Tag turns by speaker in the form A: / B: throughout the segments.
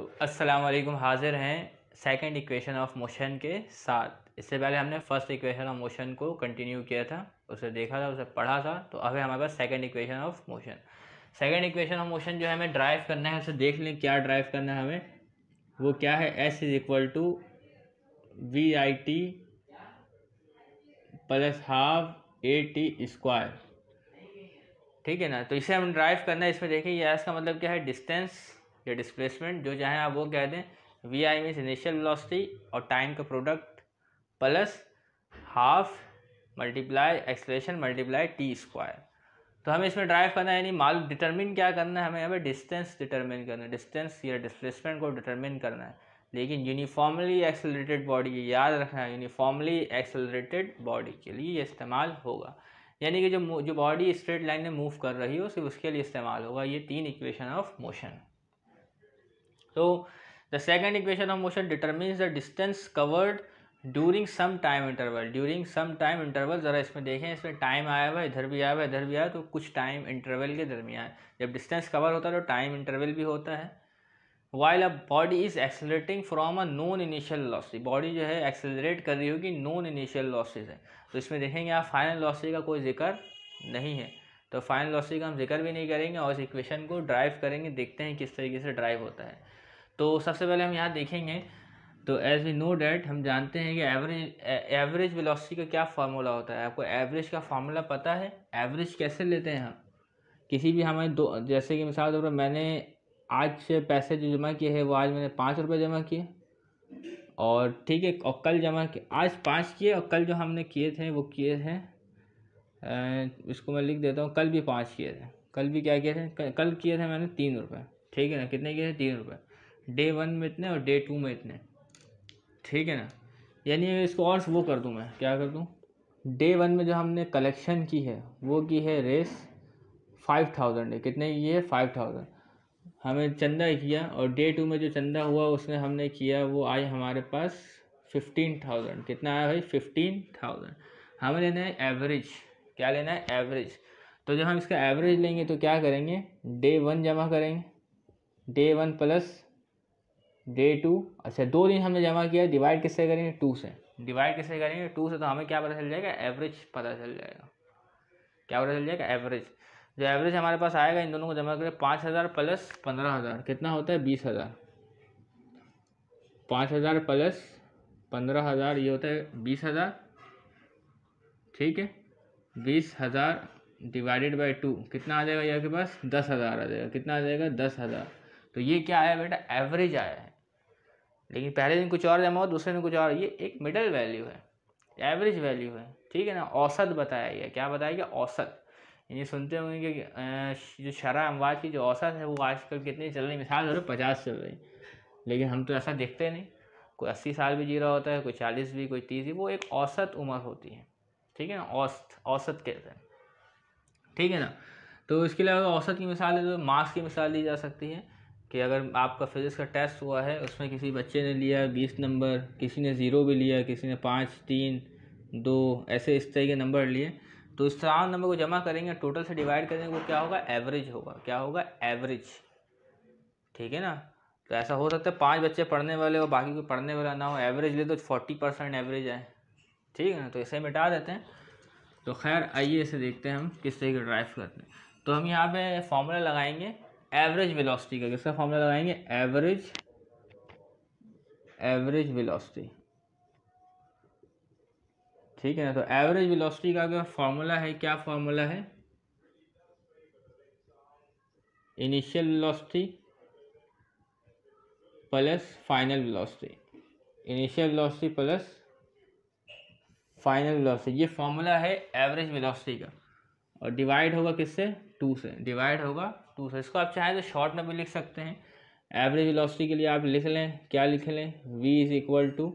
A: तो अस्सलाम वालेकुम हाजिर हैं सेकंड इक्वेशन ऑफ मोशन के साथ इससे पहले हमने फर्स्ट इक्वेशन ऑफ मोशन को कंटिन्यू किया था उसे देखा था उसे पढ़ा था तो अब है हमारे पास second equation of motion second equation of motion जो है हमें ड्राइव करना है उसे देख लें क्या ड्राइव करना है हमें वो क्या है S is equal to we I T plus half A T square ठीक है ना तो इसे हम ड्राइव करना है इसमें देखिए यह का मतलब क्या है डिस्टेंस या डिस्प्लेसमेंट जो चाहे आप वो कह दें V I means initial velocity और टाइम का product plus half multiply acceleration multiply T square तो हमें इसमें ड्राइव करना है यानी माल डिटर्मिन क्या करना है हमें यहाँ पर डिस्टेंस डिटर्मिन करना है डिस्टेंस या डिस्प्लेसमेंट को डिटर्मिन करना है लेकिन यूनिफॉर्मली एक्सेलरेटेड बॉडी ये याद रखना है यूनिफॉर्मली एक्सेलरेटेड बॉडी के लिए ये इस्तेमाल होगा यानी कि जो जो बॉडी स्ट्रेट लाइन में मूव कर रही हो सिर्फ उसके लिए इस्तेमाल होगा ये तीन equation of motion so the second equation of motion determine the distance covered during some time interval during some time interval ज़रा इसमें देखें इसमें टाइम आया हुआ है इधर भी आया हुआ इधर भी आया तो कुछ टाइम इंटरवल के दरमियान जब डिस्टेंस कवर होता है तो टाइम इंटरवल भी होता है while a body is accelerating from a non initial लॉसी बॉडी जो है एक्सेलरेट कर रही होगी नॉन इनिशियल लॉसेज है तो इसमें देखेंगे आप फाइनल लॉसी का कोई जिक्र नहीं है तो फाइनल लॉसी का हम जिक्र भी नहीं करेंगे और इस इक्वेशन को ड्राइव करेंगे देखते हैं किस तरीके से ड्राइव होता है तो सबसे पहले हम यहाँ देखेंगे तो एज वी नो डैट हम जानते हैं कि एवरेज एवरेज वेलोसिटी का क्या फार्मूला होता है आपको एवरेज का फार्मूला पता है एवरेज कैसे लेते हैं हम किसी भी हमें दो जैसे कि मिसाल तौर पर मैंने आज पैसे जो जमा किए हैं वो आज मैंने पाँच रुपये जमा किए और ठीक है और कल जमा किए आज पाँच किए और कल जो हमने किए थे वो किए थे इसको मैं लिख देता हूँ कल भी पाँच किए थे कल भी क्या किए थे कल किए थे मैंने तीन रुपये ठीक है ना कितने किए थे तीन रुपये डे वन में इतने और डे टू में इतने ठीक है ना यानी इसको और वो कर दूँ मैं क्या कर दूँ डे वन में जो हमने कलेक्शन की है वो की है रेस फाइव थाउजेंड है कितने की है फाइव थाउजेंड हमें चंदा किया और डे टू में जो चंदा हुआ उसने हमने किया वो आई हमारे पास फिफ्टीन थाउजेंड कितना आया भाई फिफ्टीन थाउजेंड हमें लेना है एवरेज क्या लेना है एवरेज तो जब हम इसका एवरेज लेंगे तो क्या करेंगे डे वन जमा करेंगे day one plus day two अच्छा दो दिन हमने जमा किया डिवाइड किससे करेंगे टू से डिवाइड किससे करेंगे टू से तो हमें क्या पता चल जाएगा एवरेज पता चल जाएगा क्या पता चल जाएगा एवरेज जो एवरेज हमारे पास आएगा इन दोनों को जमा करें पाँच हज़ार प्लस पंद्रह हज़ार कितना होता है बीस हज़ार पाँच हज़ार प्लस पंद्रह हज़ार ये होता है बीस हज़ार ठीक है बीस हज़ार डिवाइडेड बाई टू कितना आ जाएगा ये आपके पास दस हज़ार आ जाएगा कितना आ जाएगा दस हज़ार तो ये क्या आया बेटा एवरेज आया है लेकिन पहले दिन कुछ और जमा हो दूसरे दिन कुछ और ये एक मिडल वैल्यू है एवरेज वैल्यू है ठीक है ना औसत बताया गया क्या बताया गया औसत यानी सुनते होंगे कि जो शरा अमवाज की जो औसत है वो आजकल कितनी चल रही मिसाल हो रही पचास चल रही लेकिन हम तो ऐसा देखते नहीं कोई अस्सी साल भी जी रहा होता है कोई चालीस भी कोई तीस भी वो एक औसत उम्र होती है ठीक है ना औसत औसत कहते हैं ठीक है ना तो इसके अलावा औसत की मिसाल है तो मास की मिसाल दी जा सकती है कि अगर आपका फिज़िक्स का टेस्ट हुआ है उसमें किसी बच्चे ने लिया बीस नंबर किसी ने ज़ीरो भी लिया किसी ने पाँच तीन दो ऐसे इस तरह के नंबर लिए तो इस तरह नंबर को जमा करेंगे टोटल से डिवाइड करेंगे वो क्या होगा एवरेज होगा क्या होगा एवरेज ठीक है ना तो ऐसा हो सकता है पाँच बच्चे पढ़ने वाले हो बाकी कोई पढ़ने वाला ना हो एवरेज ले तो फोर्टी परसेंट एवरेज आए ठीक है ना तो इसे मिटा देते हैं तो खैर आइए इसे देखते हैं हम किस तरीके ड्राइव करते हैं तो हम यहाँ पे फॉर्मूला लगाएंगे एवरेज वेलोसिटी का किसका फॉर्मूला लगाएंगे एवरेज एवरेज वेलोसिटी ठीक है ना तो एवरेज वेलोसिटी का अगर फॉर्मूला है क्या फॉर्मूला है initial velocity plus final velocity initial velocity plus final velocity ये फॉर्मूला है एवरेज वेलोसिटी का और डिवाइड होगा किससे टू से डिवाइड होगा टू सौ इसको आप चाहें तो शॉर्ट में भी लिख सकते हैं एवरेज वेलोसिटी के लिए आप लिख लें क्या लिख लें V is equal to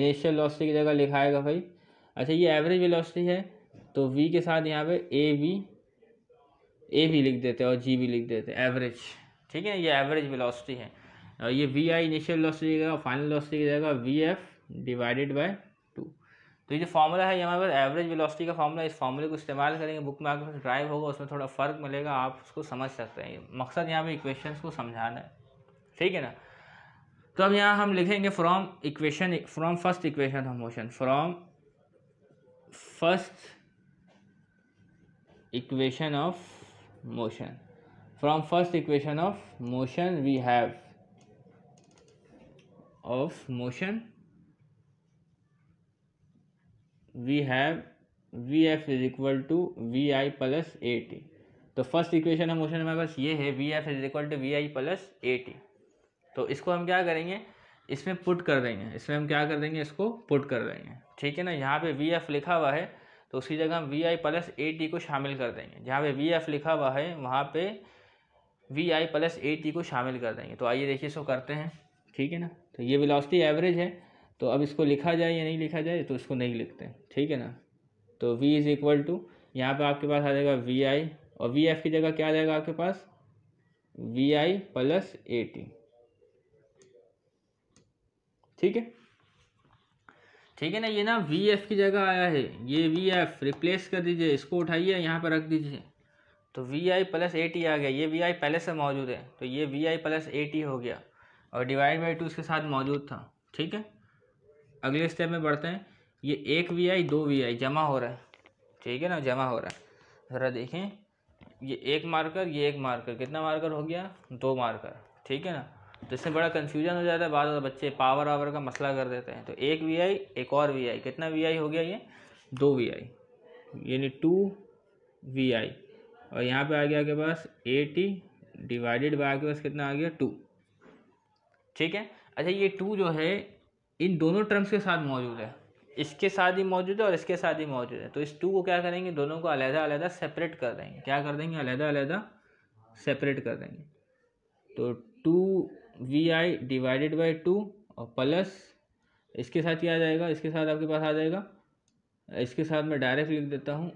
A: initial velocity की जगह लिखाएगा भाई अच्छा ये एवरेज वेलोसिटी है तो वी के साथ यहाँ पे ए वी ए भी लिख देते हैं और जी भी लिख देते हैं एवरेज ठीक है ये एवरेज वेलोसिटी है और ये वी आई इनिशियल लॉसिटी की जगह फाइनल लॉसिटी की जगह वी एफ डिवाइडेड बाय तो ये जो फॉर्मूला है ये हमारे पास एवरेज वेलोसिटी का फॉर्मूला इस फॉर्मूले को इस्तेमाल करेंगे बुक में आपके पास ड्राइव होगा उसमें थोड़ा फ़र्क मिलेगा आप उसको समझ सकते हैं मकसद यहाँ पे इक्वेशंस को समझाना है ठीक है ना तो अब यहाँ हम लिखेंगे from equation from first equation of motion from first equation of motion from first equation of motion we have of motion we have V F is equal to we I plus A T तो first equation है motion हमारे पास ये है V F is equal to we I plus A T तो इसको हम क्या करेंगे इसमें पुट कर देंगे इसमें हम क्या कर देंगे इसको पुट कर देंगे ठीक है ना यहाँ पे वी एफ लिखा हुआ है तो उसी जगह हम V I plus A T को शामिल कर देंगे जहाँ पे वी एफ लिखा हुआ है वहाँ पे V I plus A T को शामिल कर देंगे तो आइए देखिए इसको करते हैं ठीक है ना तो ये वेलोसिटी एवरेज है तो अब इसको लिखा जाए या नहीं लिखा जाए तो इसको नहीं लिखते ठीक है ना तो v इज़ इक्वल टू यहाँ पर आपके पास आ जाएगा वी आई और वी एफ की जगह क्या आ जाएगा आपके पास V I plus A T ठीक है ठीक है ना ये ना वी एफ की जगह आया है ये वी एफ रिप्लेस कर दीजिए इसको उठाइए यहाँ पर रख दीजिए तो V I plus A T आ गया ये वी आई पहले से मौजूद है तो ये V I plus A T हो गया और डिवाइड बाई टू इसके साथ मौजूद था ठीक है अगले स्टेप में बढ़ते हैं ये एक वी आई दो वी आई जमा हो रहा है ठीक है ना जमा हो रहा है ज़रा देखें ये एक मार्कर ये एक मार्कर कितना मार्कर हो गया दो मार्कर ठीक है ना तो इससे बड़ा कन्फ्यूजन हो जाता है बाद बच्चे पावर आवर का मसला कर देते हैं तो एक वी आई एक और वी आई कितना वी आई हो गया ये दो वी आई यानी टू वी आई और यहाँ पे आ गया आपके पास ए टी डिवाइडेड बाय आपके पास कितना आ गया टू ठीक है अच्छा ये टू जो है इन दोनों टर्म्स के साथ मौजूद है इसके साथ ही मौजूद है और इसके साथ ही मौजूद है तो इस टू को क्या करेंगे दोनों को अलहदा अलहदा सेपरेट कर देंगे क्या कर देंगे अलहदा अलहदा सेपरेट कर देंगे तो two we I divided by two और प्लस इसके साथ क्या आ जाएगा इसके साथ आपके पास आ जाएगा इसके साथ मैं डायरेक्ट लिख देता हूँ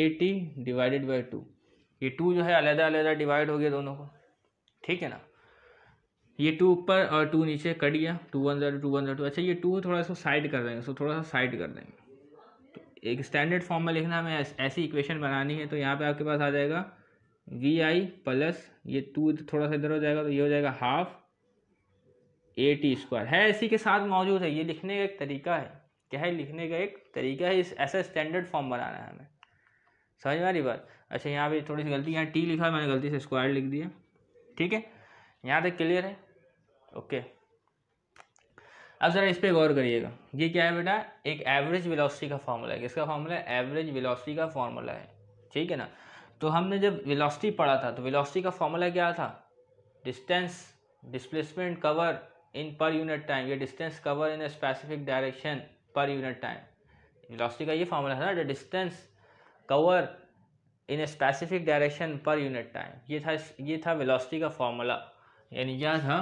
A: A T divided by two ये टू जो है अलहदा अलहदा डिवाइड हो गया दोनों को ठीक है ना ये टू ऊपर और टू नीचे कट गया two one zero two one zero two अच्छा ये टू थोड़ा सा साइड कर देंगे सो थोड़ा सा साइड कर देंगे तो एक स्टैंडर्ड फॉर्म में लिखना हमें ऐसी इक्वेशन बनानी है तो यहाँ पे आपके पास आ जाएगा वी आई प्लस ये टू थोड़ा सा इधर हो जाएगा तो ये हो जाएगा हाफ ए टी स्क्वायर है इसी के साथ मौजूद है ये लिखने का एक तरीका है क्या है लिखने का एक तरीका है इस ऐसा स्टैंडर्ड फॉर्म बनाना है हमें समझ में आ रही बात अच्छा यहाँ पर थोड़ी सी गलती यहाँ टी लिखा है मैंने गलती से स्क्वायर लिख दिया ठीक है यहाँ तक क्लियर है ओके अब ज़रा इस पर गौर करिएगा ये क्या है बेटा एक एवरेज वेलोसिटी का फार्मूला है किसका फॉर्मूला है एवरेज वेलोसिटी का फार्मूला है ठीक है ना तो हमने जब वेलोसिटी पढ़ा था तो वेलोसिटी का फार्मूला क्या था distance displacement cover in per unit time या distance cover in a specific direction per unit time velocity का ये फार्मूला था ना distance cover in a specific direction per unit time ये था ये था वेलोसिटी का फार्मूला यानी क्या था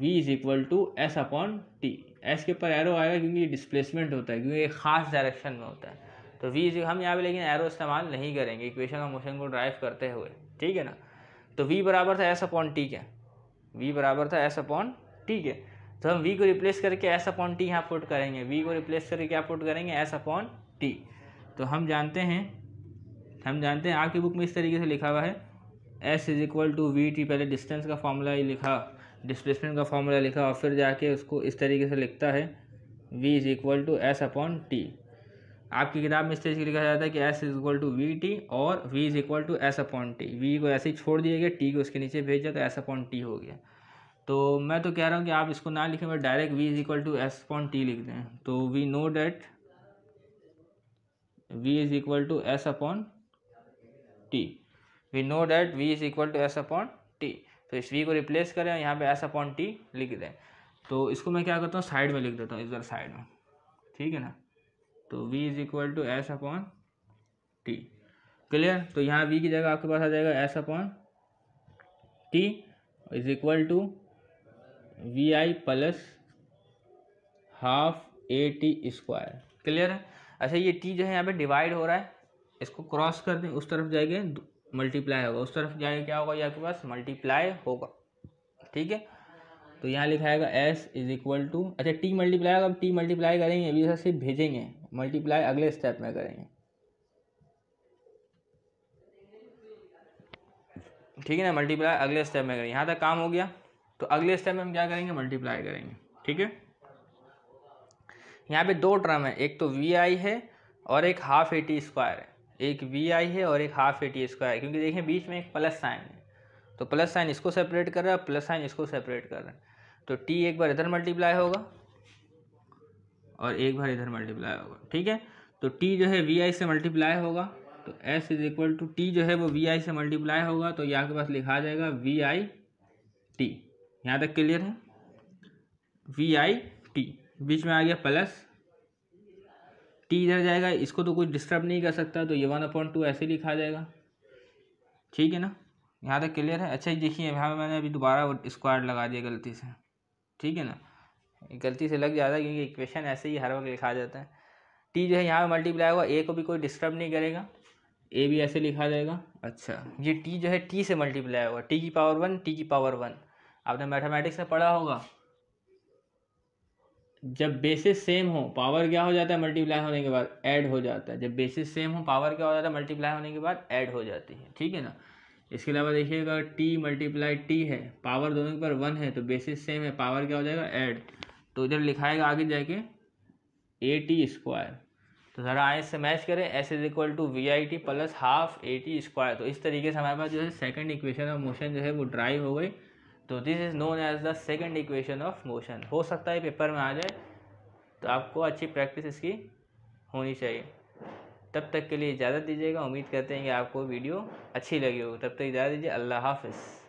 A: v is equal to S upon T S के ऊपर एरो आएगा क्योंकि ये डिस्प्लेसमेंट होता है क्योंकि एक खास डायरेक्शन में होता है तो v इज हम यहाँ पे लेकिन एरो इस्तेमाल नहीं करेंगे इक्वेशन ऑफ मोशन को ड्राइव करते हुए ठीक है ना तो v बराबर था एस अपॉन टी के v बराबर था एस अपॉन टी के तो हम v को रिप्लेस करके एस अपॉन टी यहाँ पुट करेंगे v को रिप्लेस करके क्या पुट करेंगे एस अपॉन टी तो हम जानते हैं हम जानते हैं आपकी बुक में इस तरीके से लिखा हुआ है S is equal to V T पहले डिस्टेंस का फॉर्मूला ही लिखा डिस्प्लेसमेंट का फॉर्मूला लिखा और फिर जाके उसको इस तरीके से लिखता है V is equal to S upon T आपकी किताब में इस तरीके लिखा जाता है कि S is equal to V T और V is equal to S upon T V को ऐसे ही छोड़ दिया गया टी को उसके नीचे भेजा तो एस अपॉन टी हो गया तो मैं तो कह रहा हूँ कि आप इसको ना लिखें but direct v is equal to S upon t लिख दें तो v know that v is equal to S upon T v know that v is equal to S upon t तो इस वी को रिप्लेस करें यहाँ पे S upon t लिख दें तो इसको मैं क्या करता हूँ साइड में लिख देता हूँ इधर साइड में ठीक है ना तो v is equal to S upon t clear तो यहाँ वी की जगह आपके पास आ जाएगा s upon t is equal to we I plus half A T square clear है अच्छा ये टी जो है यहाँ पे डिवाइड हो रहा है इसको क्रॉस कर दें उस तरफ जाएंगे मल्टीप्लाई होगा उस तरफ जाएंगे क्या होगा ये आपके पास मल्टीप्लाई होगा ठीक है तो यहाँ लिखा आएगा एस इज इक्वल टू अच्छा टी मल्टीप्लाई होगा अब टी मल्टीप्लाई करेंगे अभी जैसे सिर्फ भेजेंगे मल्टीप्लाई अगले स्टेप में करेंगे ठीक है ना मल्टीप्लाई अगले स्टेप में करेंगे यहाँ तक काम हो गया तो अगले स्टेप में हम क्या करेंगे मल्टीप्लाई करेंगे ठीक है यहाँ पे दो टर्म है एक तो वी आई है और एक हाफ ए टी स्क्वायर है एक वी आई है और एक हाफ ए टी स्क्वायर क्योंकि देखिए बीच में एक प्लस साइन है तो प्लस साइन इसको सेपरेट कर रहा है प्लस साइन इसको सेपरेट कर रहा है तो टी एक बार इधर मल्टीप्लाई होगा और एक बार इधर मल्टीप्लाई होगा ठीक है तो टी जो है वी आई से मल्टीप्लाई होगा तो s is equal to t जो है वो वी आई से मल्टीप्लाई होगा तो यहाँ के पास लिखा जाएगा वी आई टी यहाँ तक क्लियर है वी आई टी बीच में आ गया प्लस टी इधर जाएगा इसको तो कोई डिस्टर्ब नहीं कर सकता तो ये वन अपॉइंट टू ऐसे लिखा जाएगा ठीक है ना यहाँ तक क्लियर है अच्छा देखिए यहाँ पर मैंने अभी दोबारा स्क्वायर लगा दिया गलती से ठीक है ना गलती से लग जाता है क्योंकि इक्वेशन ऐसे ही हर वक्त लिखा जाता है टी जो है यहाँ पर मल्टीप्लाई होगा ए को भी कोई डिस्टर्ब नहीं करेगा ए भी ऐसे लिखा जाएगा अच्छा ये टी जो है टी से मल्टीप्लाई होगा टी की पावर वन टी की पावर वन आपने मैथमेटिक्स में पढ़ा होगा जब बेसिस सेम हो पावर क्या हो जाता है मल्टीप्लाई होने के बाद ऐड हो जाता है जब बेसिस सेम हो पावर क्या हो जाता है मल्टीप्लाई होने के बाद ऐड हो जाती है ठीक है ना इसके अलावा देखिएगा टी मल्टीप्लाई टी है पावर दोनों के पर वन है तो बेसिस सेम है पावर क्या हो जाएगा ऐड तो इधर लिखाएगा आगे जाके ए टी स्क्वायर तो ज़रा आई से मैच करें s is equal to we I T plus half A T square तो इस तरीके से हमारे पास जो है सेकेंड इक्वेशन ऑफ मोशन जो है वो ड्राइव हो गई तो this is known as the second equation of motion हो सकता है पेपर में आ जाए तो आपको अच्छी प्रैक्टिस इसकी होनी चाहिए तब तक के लिए इजाज़त दीजिएगा उम्मीद करते हैं कि आपको वीडियो अच्छी लगी हो तब तक इजाज़त दीजिए अल्लाह हाफिज़